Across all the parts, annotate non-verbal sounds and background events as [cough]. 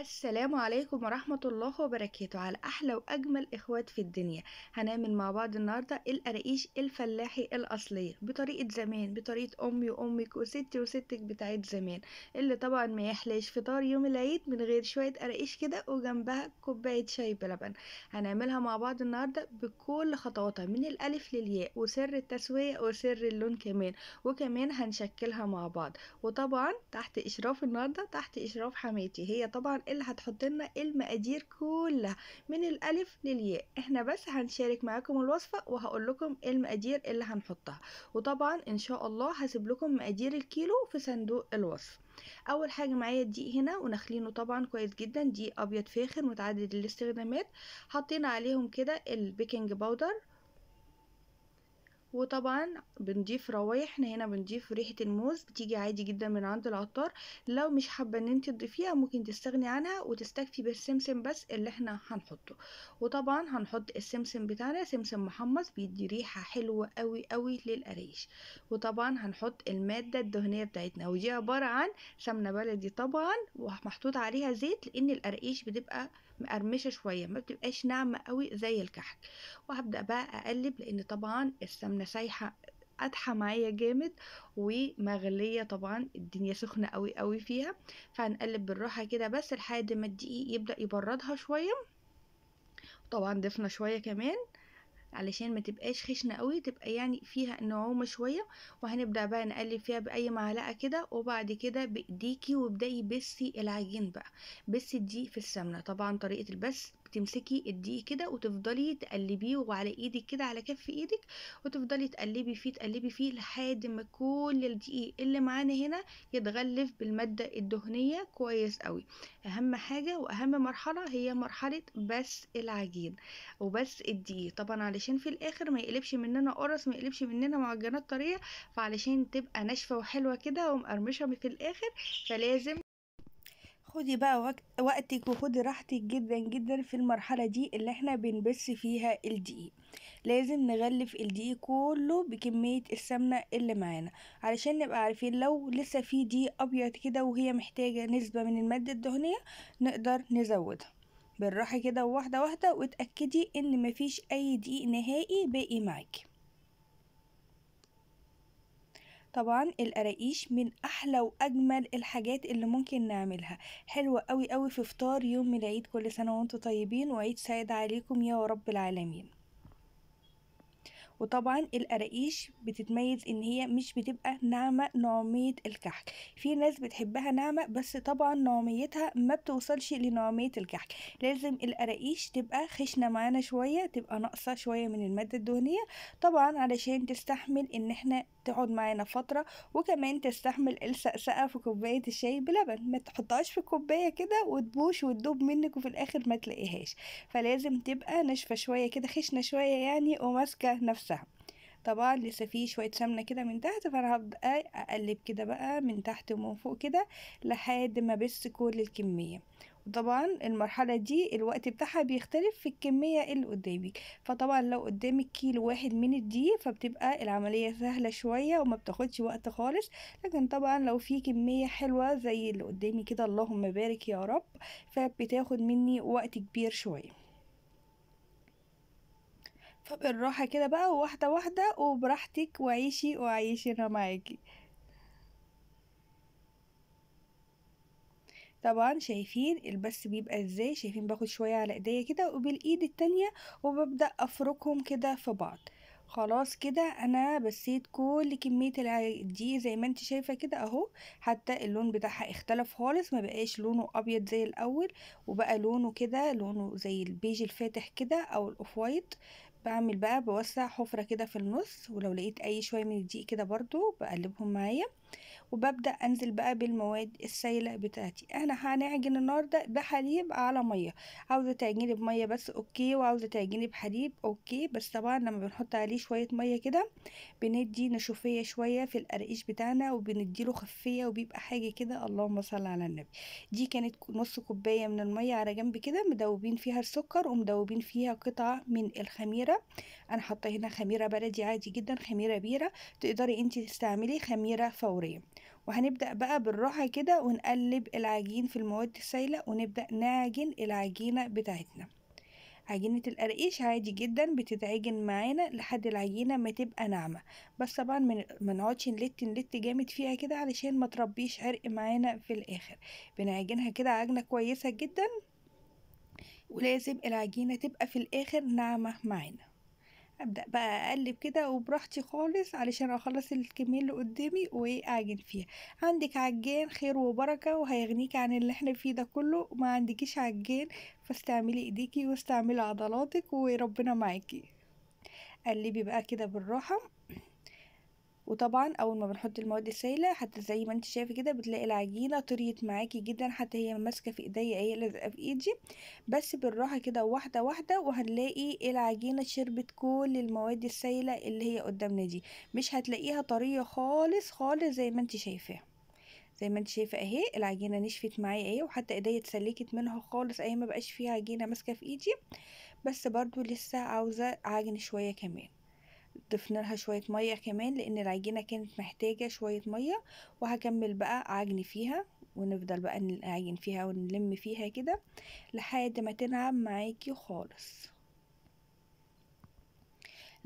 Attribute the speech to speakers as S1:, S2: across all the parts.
S1: السلام عليكم ورحمة الله وبركاته على أحلى وأجمل إخوات في الدنيا هنعمل مع بعض النهاردة القراقيش الفلاحي الأصلية بطريقة زمان بطريقة أمي وأمك وستي وستك بتاعت زمان اللي طبعا ما يحلاش فطار يوم العيد من غير شوية قراقيش كده وجنبها كوباية شاي بلبن هنعملها مع بعض النهاردة بكل خطواتها من الألف للياء وسر التسوية وسر اللون كمان وكمان هنشكلها مع بعض وطبعا تحت إشراف النهاردة تحت إشراف حماتي هي طبعا اللي هتحط لنا المقادير كلها من الالف للياء احنا بس هنشارك معاكم الوصفه وهقول لكم المقادير اللي هنحطها وطبعا ان شاء الله هسيب لكم مقادير الكيلو في صندوق الوصف اول حاجه معايا الدقيق هنا ونخلينه طبعا كويس جدا دقيق ابيض فاخر متعدد الاستخدامات حطينا عليهم كده البيكنج باودر وطبعا بنضيف روايح احنا هنا بنضيف ريحة الموز بتيجي عادي جدا من عند العطار لو مش حابة ان انت تضيفيها ممكن تستغني عنها وتستكفي بالسمسم بس اللي احنا هنحطه وطبعا هنحط السمسم بتاعنا سمسم محمص بيدي ريحة حلوة قوي قوي للقريش وطبعا هنحط المادة الدهنية بتاعتنا ودي عبارة عن سمنة بلدي طبعا ومحطوط عليها زيت لان القريش بتبقى مقرمشه شويه ما بتبقاش ناعمه قوي زي الكحك وهبدا بقى اقلب لان طبعا السمنه سايحه قدحه معايا جامد ومغليه طبعا الدنيا سخنه قوي قوي فيها فهنقلب بالراحه كده بس لحد ما الدقيق يبدا يبردها شويه طبعا ضفنا شويه كمان علشان ما تبقاش خشنة قوي تبقى يعني فيها نعومة شوية وهنبدأ بقى نقلب فيها بأي معلقة كده وبعد كده بإيديكي وابدأي بسي العجين بقى بسي دي في السمنة طبعا طريقة البس تمسكي الدقيق كده وتفضلي تقلبيه وعلى ايدك كده على كف ايدك وتفضلي تقلبي فيه تقلبي فيه لحد ما كل الدقيق اللي معانا هنا يتغلف بالمادة الدهنية كويس قوي اهم حاجة واهم مرحلة هي مرحلة بس العجين وبس الدقيق طبعا علشان في الاخر ما يقلبش مننا قرص ما يقلبش مننا معجنات طرية فعلشان تبقى ناشفة وحلوة كده ومقرمشة في الاخر فلازم خدي بقى وقت وقتك وخدي راحتك جدا جدا في المرحلة دي اللي احنا بنبث فيها الدقيق لازم نغلف الدقيق كله بكمية السمنة اللي معانا علشان نبقى عارفين لو لسه في دقيق ابيض كده وهي محتاجة نسبة من المادة الدهنية نقدر نزودها بالراحة كده واحدة واحدة واتأكدي ان مفيش اي دقيق نهائي باقي معاكي طبعا القراقيش من احلى واجمل الحاجات اللي ممكن نعملها حلوه قوي قوي في فطار يوم العيد كل سنه وانتم طيبين وعيد سعيد عليكم يا رب العالمين وطبعا القراقيش بتتميز ان هي مش بتبقى ناعمه نعميه الكحك في ناس بتحبها ناعمه بس طبعا نعميتها ما بتوصلش لنعميه الكحك لازم القراقيش تبقى خشنه معانا شويه تبقى ناقصه شويه من الماده الدهنيه طبعا علشان تستحمل ان احنا تقعد معانا فترة وكمان تستحمل السقسقة في كوباية الشاي بلبن ما تحطهاش في كوبايه كده وتبوش وتدوب منك وفي الآخر ما تلاقيهاش فلازم تبقى ناشفة شوية كده خشنة شوية يعني وماسكة نفسها طبعا لسه فيه شويه سمنه كده من تحت فانا هبدا اقلب كده بقى من تحت ومن فوق كده لحد ما بس كل الكميه طبعا المرحلة دي الوقت بتاعها بيختلف في الكمية اللي قدامك فطبعا لو قدامك كيلو واحد من الدي فبتبقى العملية سهلة شوية وما بتاخدش وقت خالص لكن طبعا لو في كمية حلوة زي اللي قدامي كده اللهم بارك يا رب فبتاخد مني وقت كبير شوية فبالراحة كده بقى واحدة واحدة وبراحتك وعيشي وعيشي انا معاكي طبعا شايفين البس بيبقى ازاي شايفين باخد شوية على ايديا كده وبالايد التانية وببدأ افركهم كده في بعض خلاص كده انا بسيت كل كمية دي زي ما انت شايفة كده اهو حتى اللون بتاعها اختلف خالص ما بقاش لونه ابيض زي الاول وبقى لونه كده لونه زي البيج الفاتح كده او الاوف وايت بعمل بقى بوسع حفرة كده في النص ولو لقيت اي شوية من الدقيق كده برضو بقلبهم معايا وببدأ أنزل بقى بالمواد السايلة بتاعتي أنا هنعجن النهاردة بحليب على مية عاوزة تعجني بمية بس أوكي وعاوزة تعجني بحليب أوكي بس طبعا لما بنحط عليه شوية مية كده بندي نشوفية شوية في القرقيش بتاعنا له خفية وبيبقى حاجة كده اللهم صل على النبي دي كانت نص كوباية من المية على جنب كده مدوبين فيها السكر ومدوبين فيها قطعة من الخميرة أنا حاطة هنا خميرة بلدي عادي جدا خميرة بيرة تقدري انت تستعملي خميرة فوق الفورية وهنبدأ بقى بالراحة كده ونقلب العجين في المواد السائلة ونبدأ نعجن العجينة بتاعتنا عجينة القرقيش عادي جدا بتتعجن معانا لحد العجينة ما تبقى ناعمة بس طبعا ما نقعدش نلت نلت جامد فيها كده علشان ما تربيش عرق معانا في الآخر بنعجنها كده عجنة كويسة جدا ولازم العجينة تبقى في الآخر ناعمة معانا ابدا بقى اقلب كده وبراحتي خالص علشان اخلص الكميه اللي قدامي واعجن فيها عندك عجان خير وبركه وهيغنيك عن اللي احنا فيه ده كله ما عندكيش عجان فاستعملي ايديكي واستعملي عضلاتك وربنا معاكي قلبي بقى كده بالراحه وطبعا اول ما بنحط المواد السائله حتى زي ما انت شايفه كده بتلاقي العجينه طريت معاكي جدا حتى هي ماسكه في ايديا هي لازقه في ايدي بس بالراحه كده واحده واحده وهنلاقي العجينه شربت كل المواد السائله اللي هي قدامنا دي مش هتلاقيها طريه خالص خالص زي ما انت شايفه زي ما انت شايفه اهي العجينه نشفت معايا اهي وحتى ايديا اتسلكت منها خالص اهي ما بقاش فيها عجينه ماسكه في ايدي بس برضو لسه عاوزه اعجن شويه كمان ضفنا لها شوية مية كمان لان العجينة كانت محتاجة شوية مية وهكمل بقى عجن فيها ونفضل بقى نعجن فيها ونلم فيها كده لحد ما تنعم معاكي خالص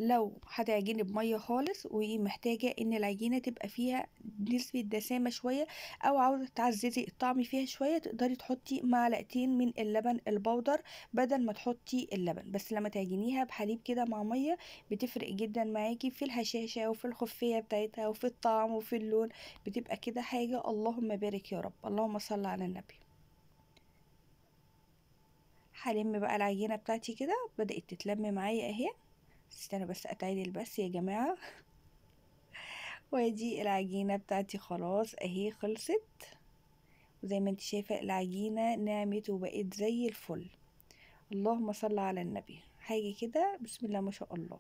S1: لو هتعجني بميه خالص ومحتاجه ان العجينه تبقى فيها نسبه دسامه شويه او عاوزه تعززي الطعم فيها شويه تقدري تحطي معلقتين من اللبن البودر بدل ما تحطي اللبن بس لما تعجنيها بحليب كده مع ميه بتفرق جدا معاكي في الهشاشه وفي الخفيه بتاعتها وفي الطعم وفي اللون بتبقى كده حاجه اللهم بارك يا رب اللهم صل على النبي هلم بقى العجينه بتاعتي كده بدات تتلم معايا اهي استنى بس اتعدل بس يا جماعة [laughs] وادي العجينة بتاعتي خلاص اهي خلصت وزي ما انت شايفة العجينة نعمت وبقت زي الفل اللهم صل على النبي حاجة كده بسم الله ما شاء الله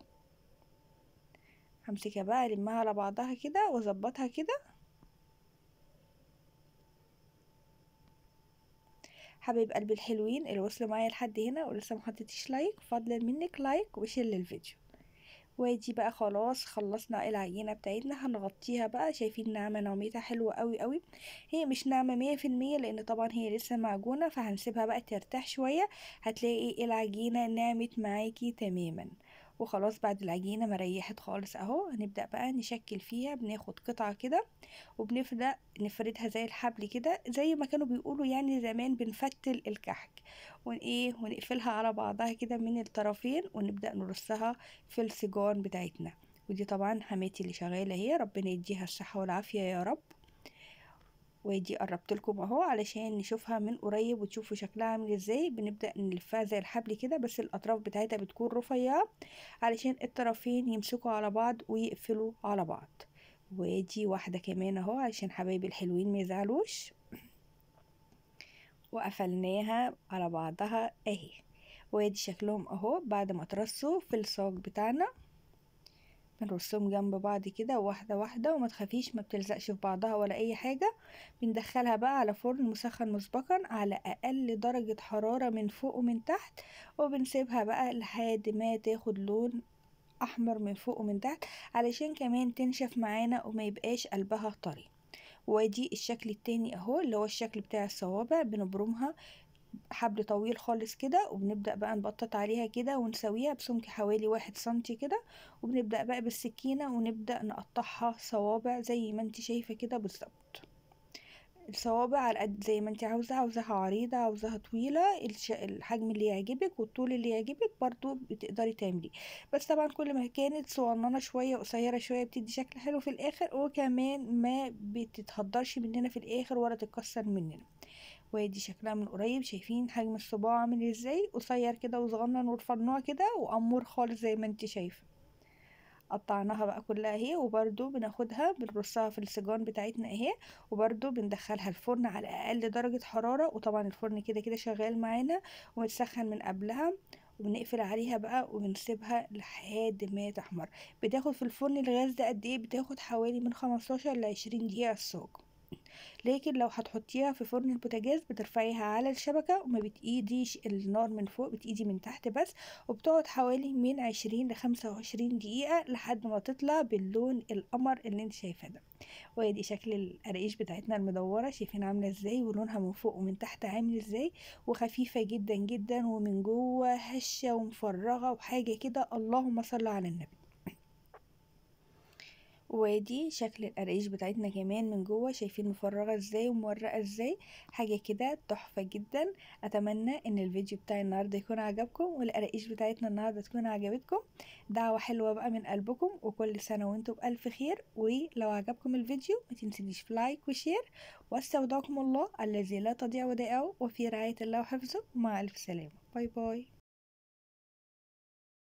S1: همسكها بقى لمها على بعضها كده واظبطها كده حبايب قلبي الحلوين اللي وصلوا معايا لحد هنا ولسه محطتيش لايك فضلا منك لايك وشير للفيديو وادي بقى خلاص خلصنا العجينة بتاعتنا هنغطيها بقى شايفين ناعمة نعمتها حلوة قوي قوي هي مش ناعمة مية في المية لان طبعا هي لسه معجونة فهنسيبها بقى ترتاح شوية هتلاقي إيه العجينة نعمت معاكي تماما وخلاص بعد العجينة ما ريحت خالص اهو هنبدأ بقى نشكل فيها بناخد قطعة كده وبنبدأ نفردها زي الحبل كده زي ما كانوا بيقولوا يعني زمان بنفتل الكحك ونقيه ونقفلها على بعضها كده من الطرفين ونبدأ نرصها في السجان بتاعتنا ودي طبعا حماتي اللي شغالة اهي ربنا يديها الصحة والعافية يا رب ودي قربت لكم اهو علشان نشوفها من قريب وتشوفوا شكلها عامل ازاي بنبدا نلفها زي الحبل كده بس الاطراف بتاعتها بتكون رفيعه علشان الطرفين يمسكوا على بعض ويقفلوا على بعض وادي واحده كمان اهو علشان حبايبي الحلوين ما يزعلوش وقفلناها على بعضها اهي وادي شكلهم اهو بعد ما ترصوا في الصاج بتاعنا بنرصهم جنب بعض كده واحدة واحدة وما تخافيش ما بتلزقش في بعضها ولا اي حاجة بندخلها بقى على فرن مسخن مسبقا على اقل درجة حرارة من فوق ومن تحت وبنسيبها بقى لحد ما تاخد لون احمر من فوق ومن تحت علشان كمان تنشف معانا وما يبقاش قلبها طري ودي الشكل التاني اهو اللي هو الشكل بتاع الصوابع بنبرمها حبل طويل خالص كده وبنبدأ بقى نبطط عليها كده ونسويها بسمك حوالي واحد سنتي كده وبنبدأ بقى بالسكينة ونبدأ نقطعها صوابع زي ما انت شايفة كده بالظبط الصوابع على قد زي ما انت عاوزة عاوزاها عريضة عاوزاها طويلة الحجم اللي يعجبك والطول اللي يعجبك برضو بتقدري تعمليه بس طبعا كل ما كانت صغننة شوية قصيرة شوية بتدي شكل حلو في الاخر وكمان ما بتتهدرش مننا في الاخر ولا تتكسر مننا وادي شكلها من قريب شايفين حجم الصباع عامل ازاي قصير كده وصغنن ورفرنوع كده وامور خالص زي ما انت شايفه قطعناها بقى كلها اهي وبرده بناخدها بنرصها في السجان بتاعتنا اهي وبرده بندخلها الفرن على اقل درجه حراره وطبعا الفرن كده كده شغال معانا ومتسخن من قبلها وبنقفل عليها بقى وبنسيبها لحد ما تحمر بتاخد في الفرن الغاز ده قد ايه بتاخد حوالي من 15 ل 20 دقيقه السوق لكن لو هتحطيها في فرن البوتاجاز بترفعيها على الشبكة وما بتقيديش النار من فوق بتأيدي من تحت بس وبتقعد حوالي من عشرين ل وعشرين دقيقة لحد ما تطلع باللون القمر اللي انت شايفاه ده وادي شكل القراقيش بتاعتنا المدورة شايفين عاملة ازاي ولونها من فوق ومن تحت عامل ازاي وخفيفة جدا جدا ومن جوه هشة ومفرغة وحاجة كده اللهم صل على النبي وادي شكل القراقيش بتاعتنا كمان من جوه شايفين مفرغه ازاي ومورقه ازاي حاجه كده تحفه جدا اتمنى ان الفيديو بتاع النهارده يكون عجبكم والقراقيش بتاعتنا النهارده تكون عجبتكم دعوه حلوه بقى من قلبكم وكل سنه وانتم بالف خير ولو عجبكم الفيديو ما تنسيش في لايك وشير واستودعكم الله الذي لا تضيع ودائعه وفي رعايه الله وحفظه مع الف سلامه باي باي